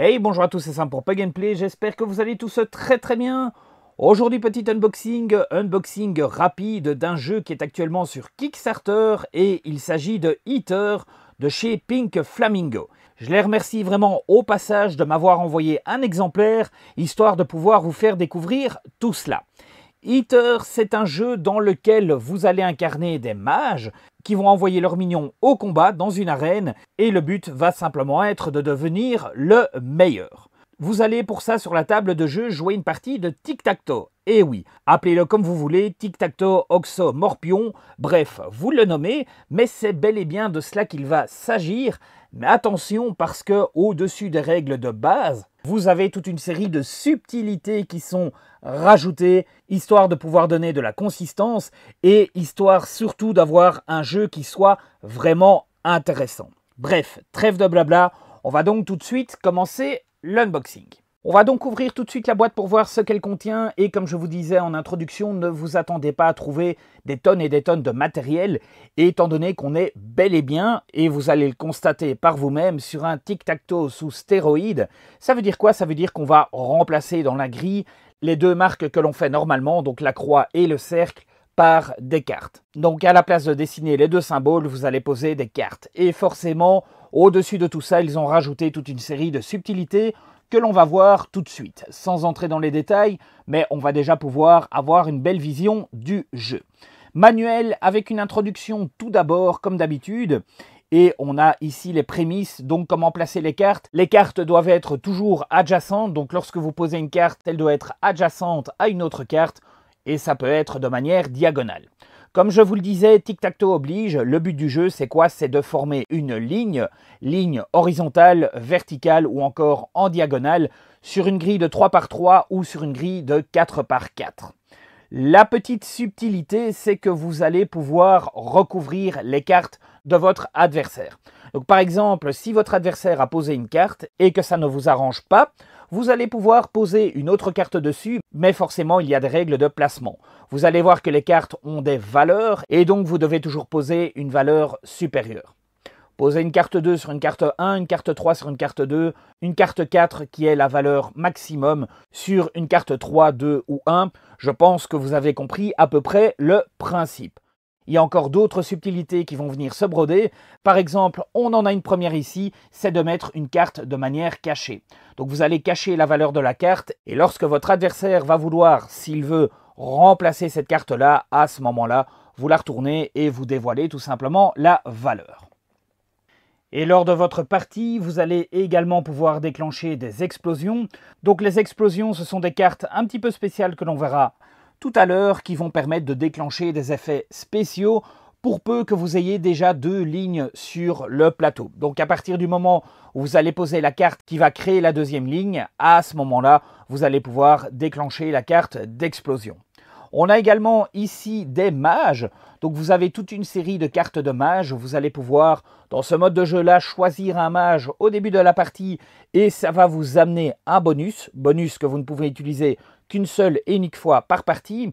Hey, bonjour à tous, c'est Sam pour Pug Play, j'espère que vous allez tous très très bien. Aujourd'hui, petit unboxing, unboxing rapide d'un jeu qui est actuellement sur Kickstarter et il s'agit de Heater de chez Pink Flamingo. Je les remercie vraiment au passage de m'avoir envoyé un exemplaire, histoire de pouvoir vous faire découvrir tout cela. Eater, c'est un jeu dans lequel vous allez incarner des mages qui vont envoyer leurs minions au combat dans une arène et le but va simplement être de devenir le meilleur. Vous allez pour ça sur la table de jeu jouer une partie de tic-tac-toe. Et eh oui, appelez-le comme vous voulez, tic-tac-toe, oxo, morpion, bref, vous le nommez, mais c'est bel et bien de cela qu'il va s'agir. Mais attention parce que au-dessus des règles de base, vous avez toute une série de subtilités qui sont rajoutées, histoire de pouvoir donner de la consistance et histoire surtout d'avoir un jeu qui soit vraiment intéressant. Bref, trêve de blabla, on va donc tout de suite commencer l'unboxing. On va donc ouvrir tout de suite la boîte pour voir ce qu'elle contient et comme je vous disais en introduction, ne vous attendez pas à trouver des tonnes et des tonnes de matériel étant donné qu'on est bel et bien, et vous allez le constater par vous-même, sur un tic-tac-toe sous stéroïde. Ça veut dire quoi Ça veut dire qu'on va remplacer dans la grille les deux marques que l'on fait normalement, donc la croix et le cercle, par des cartes. Donc à la place de dessiner les deux symboles, vous allez poser des cartes. Et forcément, au-dessus de tout ça, ils ont rajouté toute une série de subtilités que l'on va voir tout de suite, sans entrer dans les détails, mais on va déjà pouvoir avoir une belle vision du jeu. Manuel avec une introduction tout d'abord, comme d'habitude, et on a ici les prémices, donc comment placer les cartes. Les cartes doivent être toujours adjacentes, donc lorsque vous posez une carte, elle doit être adjacente à une autre carte, et ça peut être de manière diagonale. Comme je vous le disais, tic-tac-toe oblige, le but du jeu c'est quoi C'est de former une ligne, ligne horizontale, verticale ou encore en diagonale, sur une grille de 3 par 3 ou sur une grille de 4 par 4. La petite subtilité, c'est que vous allez pouvoir recouvrir les cartes de votre adversaire. Donc par exemple, si votre adversaire a posé une carte et que ça ne vous arrange pas, vous allez pouvoir poser une autre carte dessus, mais forcément il y a des règles de placement. Vous allez voir que les cartes ont des valeurs, et donc vous devez toujours poser une valeur supérieure. Poser une carte 2 sur une carte 1, une carte 3 sur une carte 2, une carte 4 qui est la valeur maximum sur une carte 3, 2 ou 1. Je pense que vous avez compris à peu près le principe. Il y a encore d'autres subtilités qui vont venir se broder. Par exemple, on en a une première ici, c'est de mettre une carte de manière cachée. Donc vous allez cacher la valeur de la carte et lorsque votre adversaire va vouloir, s'il veut, remplacer cette carte-là, à ce moment-là, vous la retournez et vous dévoilez tout simplement la valeur. Et lors de votre partie, vous allez également pouvoir déclencher des explosions. Donc les explosions, ce sont des cartes un petit peu spéciales que l'on verra tout à l'heure qui vont permettre de déclencher des effets spéciaux pour peu que vous ayez déjà deux lignes sur le plateau. Donc à partir du moment où vous allez poser la carte qui va créer la deuxième ligne, à ce moment-là, vous allez pouvoir déclencher la carte d'explosion. On a également ici des mages. Donc vous avez toute une série de cartes de mages. Vous allez pouvoir, dans ce mode de jeu-là, choisir un mage au début de la partie et ça va vous amener un bonus. Bonus que vous ne pouvez utiliser qu'une seule et unique fois par partie.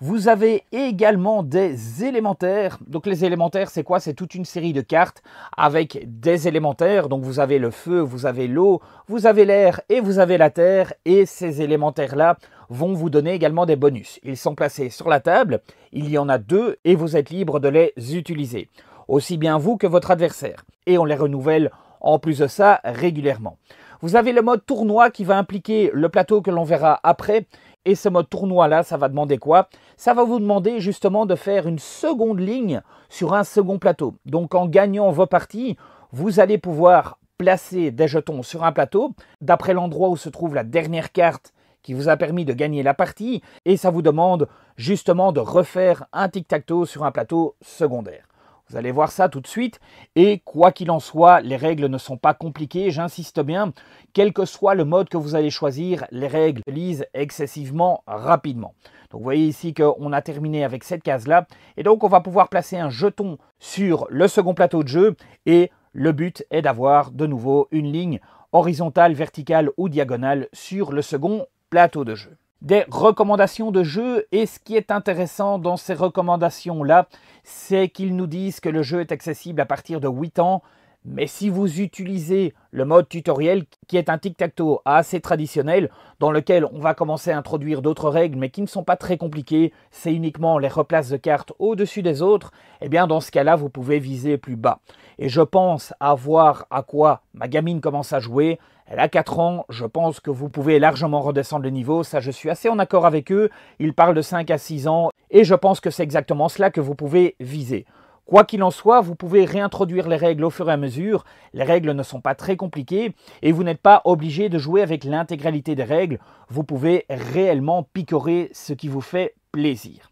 Vous avez également des élémentaires. Donc les élémentaires, c'est quoi C'est toute une série de cartes avec des élémentaires. Donc vous avez le feu, vous avez l'eau, vous avez l'air et vous avez la terre. Et ces élémentaires-là vont vous donner également des bonus. Ils sont placés sur la table. Il y en a deux et vous êtes libre de les utiliser. Aussi bien vous que votre adversaire. Et on les renouvelle en plus de ça régulièrement. Vous avez le mode tournoi qui va impliquer le plateau que l'on verra après. Et ce mode tournoi-là, ça va demander quoi Ça va vous demander justement de faire une seconde ligne sur un second plateau. Donc en gagnant vos parties, vous allez pouvoir placer des jetons sur un plateau, d'après l'endroit où se trouve la dernière carte qui vous a permis de gagner la partie, et ça vous demande justement de refaire un tic-tac-toe sur un plateau secondaire. Vous allez voir ça tout de suite. Et quoi qu'il en soit, les règles ne sont pas compliquées, j'insiste bien. Quel que soit le mode que vous allez choisir, les règles lisent excessivement rapidement. Donc vous voyez ici qu'on a terminé avec cette case-là. Et donc on va pouvoir placer un jeton sur le second plateau de jeu. Et le but est d'avoir de nouveau une ligne horizontale, verticale ou diagonale sur le second plateau de jeu des recommandations de jeu Et ce qui est intéressant dans ces recommandations-là, c'est qu'ils nous disent que le jeu est accessible à partir de 8 ans. Mais si vous utilisez le mode tutoriel, qui est un tic-tac-toe assez traditionnel, dans lequel on va commencer à introduire d'autres règles, mais qui ne sont pas très compliquées, c'est uniquement les replaces de cartes au-dessus des autres, et eh bien dans ce cas-là, vous pouvez viser plus bas. Et je pense à voir à quoi ma gamine commence à jouer, elle a 4 ans, je pense que vous pouvez largement redescendre le niveau, ça je suis assez en accord avec eux, ils parlent de 5 à 6 ans, et je pense que c'est exactement cela que vous pouvez viser. Quoi qu'il en soit, vous pouvez réintroduire les règles au fur et à mesure. Les règles ne sont pas très compliquées et vous n'êtes pas obligé de jouer avec l'intégralité des règles. Vous pouvez réellement picorer ce qui vous fait plaisir.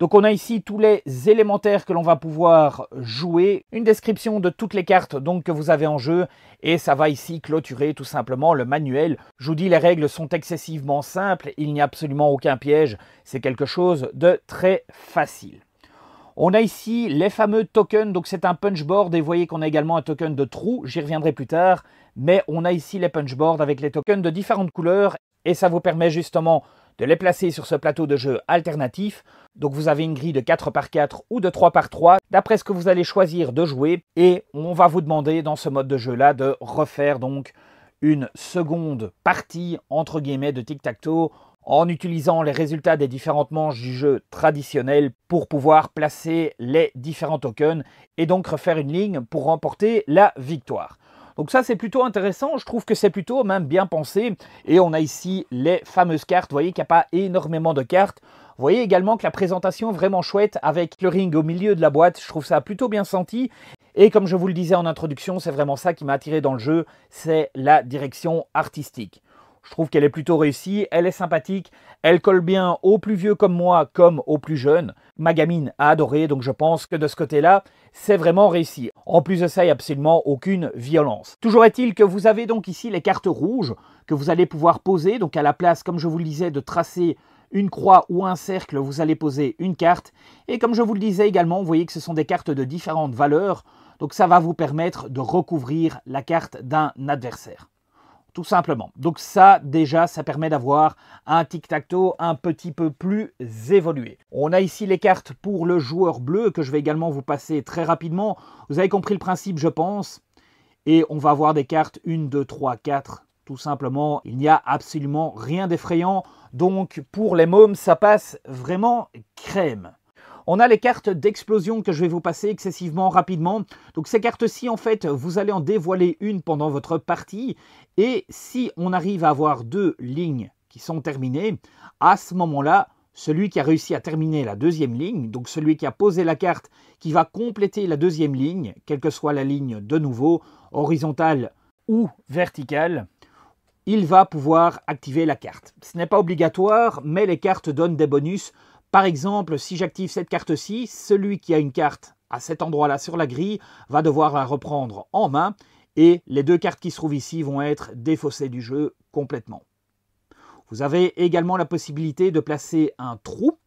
Donc on a ici tous les élémentaires que l'on va pouvoir jouer, une description de toutes les cartes donc que vous avez en jeu, et ça va ici clôturer tout simplement le manuel. Je vous dis, les règles sont excessivement simples, il n'y a absolument aucun piège, c'est quelque chose de très facile. On a ici les fameux tokens, donc c'est un punchboard et vous voyez qu'on a également un token de trou, j'y reviendrai plus tard, mais on a ici les punchboards avec les tokens de différentes couleurs et ça vous permet justement de les placer sur ce plateau de jeu alternatif. Donc vous avez une grille de 4 par 4 ou de 3 par 3 d'après ce que vous allez choisir de jouer et on va vous demander dans ce mode de jeu là de refaire donc une seconde partie entre guillemets de tic-tac-toe en utilisant les résultats des différentes manches du jeu traditionnel pour pouvoir placer les différents tokens et donc refaire une ligne pour remporter la victoire. Donc ça, c'est plutôt intéressant. Je trouve que c'est plutôt même bien pensé. Et on a ici les fameuses cartes. Vous voyez qu'il n'y a pas énormément de cartes. Vous voyez également que la présentation est vraiment chouette avec le ring au milieu de la boîte. Je trouve ça plutôt bien senti. Et comme je vous le disais en introduction, c'est vraiment ça qui m'a attiré dans le jeu, c'est la direction artistique. Je trouve qu'elle est plutôt réussie, elle est sympathique, elle colle bien aux plus vieux comme moi comme aux plus jeunes. Ma gamine a adoré, donc je pense que de ce côté-là, c'est vraiment réussi. En plus de ça, il n'y a absolument aucune violence. Toujours est-il que vous avez donc ici les cartes rouges que vous allez pouvoir poser, donc à la place, comme je vous le disais, de tracer une croix ou un cercle, vous allez poser une carte. Et comme je vous le disais également, vous voyez que ce sont des cartes de différentes valeurs, donc ça va vous permettre de recouvrir la carte d'un adversaire tout simplement. Donc ça, déjà, ça permet d'avoir un tic-tac-toe un petit peu plus évolué. On a ici les cartes pour le joueur bleu que je vais également vous passer très rapidement. Vous avez compris le principe, je pense. Et on va avoir des cartes 1, 2, 3, 4, tout simplement. Il n'y a absolument rien d'effrayant. Donc pour les mômes, ça passe vraiment crème. On a les cartes d'explosion que je vais vous passer excessivement rapidement. Donc ces cartes-ci, en fait, vous allez en dévoiler une pendant votre partie. Et si on arrive à avoir deux lignes qui sont terminées, à ce moment-là, celui qui a réussi à terminer la deuxième ligne, donc celui qui a posé la carte, qui va compléter la deuxième ligne, quelle que soit la ligne de nouveau, horizontale ou verticale, il va pouvoir activer la carte. Ce n'est pas obligatoire, mais les cartes donnent des bonus par exemple, si j'active cette carte-ci, celui qui a une carte à cet endroit-là sur la grille va devoir la reprendre en main et les deux cartes qui se trouvent ici vont être défaussées du jeu complètement. Vous avez également la possibilité de placer un trou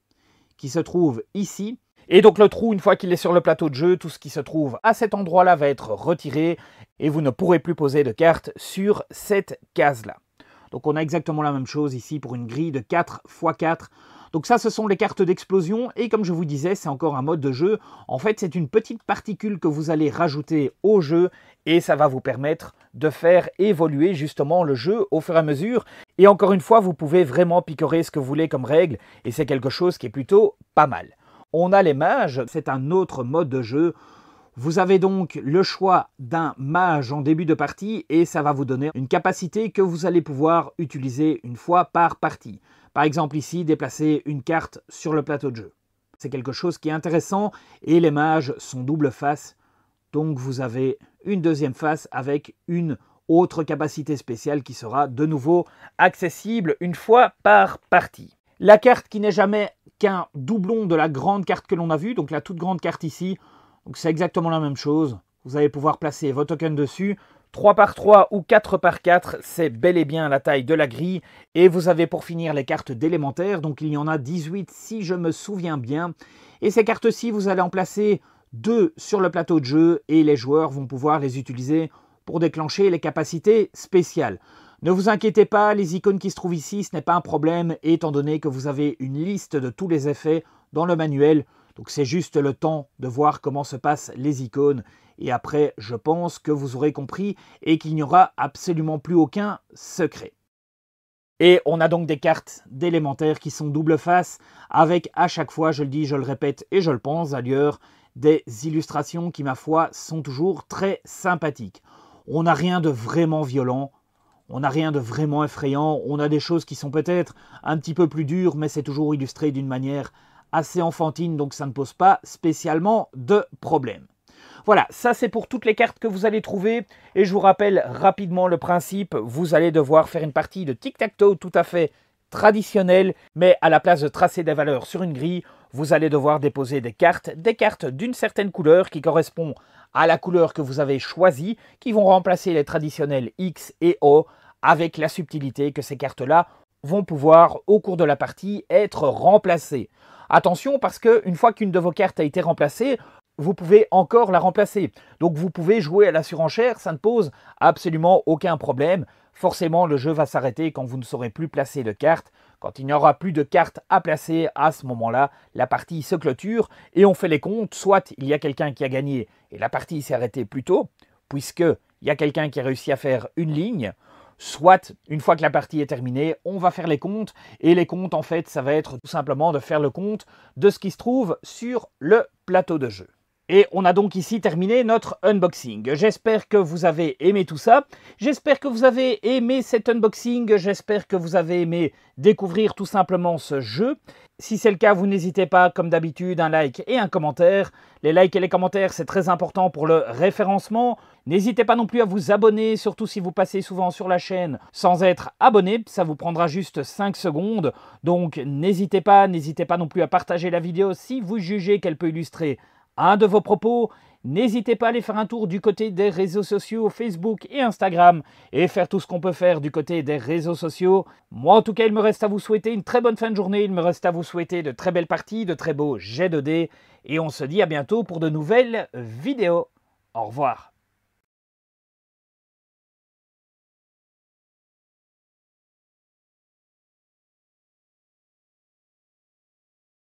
qui se trouve ici. Et donc le trou, une fois qu'il est sur le plateau de jeu, tout ce qui se trouve à cet endroit-là va être retiré et vous ne pourrez plus poser de cartes sur cette case-là. Donc on a exactement la même chose ici pour une grille de 4 x 4. Donc ça, ce sont les cartes d'explosion. Et comme je vous disais, c'est encore un mode de jeu. En fait, c'est une petite particule que vous allez rajouter au jeu. Et ça va vous permettre de faire évoluer justement le jeu au fur et à mesure. Et encore une fois, vous pouvez vraiment picorer ce que vous voulez comme règle. Et c'est quelque chose qui est plutôt pas mal. On a les mages, c'est un autre mode de jeu vous avez donc le choix d'un mage en début de partie et ça va vous donner une capacité que vous allez pouvoir utiliser une fois par partie. Par exemple ici, déplacer une carte sur le plateau de jeu. C'est quelque chose qui est intéressant et les mages sont double face. Donc vous avez une deuxième face avec une autre capacité spéciale qui sera de nouveau accessible une fois par partie. La carte qui n'est jamais qu'un doublon de la grande carte que l'on a vue, donc la toute grande carte ici, donc c'est exactement la même chose. Vous allez pouvoir placer vos tokens dessus. 3 par 3 ou 4 par 4, c'est bel et bien la taille de la grille. Et vous avez pour finir les cartes d'élémentaires, Donc il y en a 18 si je me souviens bien. Et ces cartes-ci, vous allez en placer 2 sur le plateau de jeu et les joueurs vont pouvoir les utiliser pour déclencher les capacités spéciales. Ne vous inquiétez pas, les icônes qui se trouvent ici, ce n'est pas un problème étant donné que vous avez une liste de tous les effets dans le manuel. Donc c'est juste le temps de voir comment se passent les icônes. Et après, je pense que vous aurez compris et qu'il n'y aura absolument plus aucun secret. Et on a donc des cartes d'élémentaires qui sont double face, avec à chaque fois, je le dis, je le répète et je le pense d'ailleurs, des illustrations qui, ma foi, sont toujours très sympathiques. On n'a rien de vraiment violent, on n'a rien de vraiment effrayant, on a des choses qui sont peut-être un petit peu plus dures, mais c'est toujours illustré d'une manière assez enfantine, donc ça ne pose pas spécialement de problème. Voilà, ça c'est pour toutes les cartes que vous allez trouver. Et je vous rappelle rapidement le principe, vous allez devoir faire une partie de tic-tac-toe tout à fait traditionnelle, mais à la place de tracer des valeurs sur une grille, vous allez devoir déposer des cartes, des cartes d'une certaine couleur qui correspond à la couleur que vous avez choisie, qui vont remplacer les traditionnels X et O, avec la subtilité que ces cartes-là vont pouvoir, au cours de la partie, être remplacées. Attention parce qu'une fois qu'une de vos cartes a été remplacée, vous pouvez encore la remplacer. Donc vous pouvez jouer à la surenchère, ça ne pose absolument aucun problème. Forcément, le jeu va s'arrêter quand vous ne saurez plus placer de cartes. Quand il n'y aura plus de cartes à placer, à ce moment-là, la partie se clôture et on fait les comptes. Soit il y a quelqu'un qui a gagné et la partie s'est arrêtée plus tôt, puisqu'il y a quelqu'un qui a réussi à faire une ligne, soit une fois que la partie est terminée, on va faire les comptes. Et les comptes, en fait, ça va être tout simplement de faire le compte de ce qui se trouve sur le plateau de jeu. Et on a donc ici terminé notre unboxing. J'espère que vous avez aimé tout ça. J'espère que vous avez aimé cet unboxing. J'espère que vous avez aimé découvrir tout simplement ce jeu. Si c'est le cas, vous n'hésitez pas, comme d'habitude, un like et un commentaire. Les likes et les commentaires, c'est très important pour le référencement, N'hésitez pas non plus à vous abonner, surtout si vous passez souvent sur la chaîne sans être abonné, ça vous prendra juste 5 secondes. Donc n'hésitez pas, n'hésitez pas non plus à partager la vidéo si vous jugez qu'elle peut illustrer un de vos propos. N'hésitez pas à aller faire un tour du côté des réseaux sociaux, Facebook et Instagram, et faire tout ce qu'on peut faire du côté des réseaux sociaux. Moi, en tout cas, il me reste à vous souhaiter une très bonne fin de journée, il me reste à vous souhaiter de très belles parties, de très beaux jets de dés, et on se dit à bientôt pour de nouvelles vidéos. Au revoir.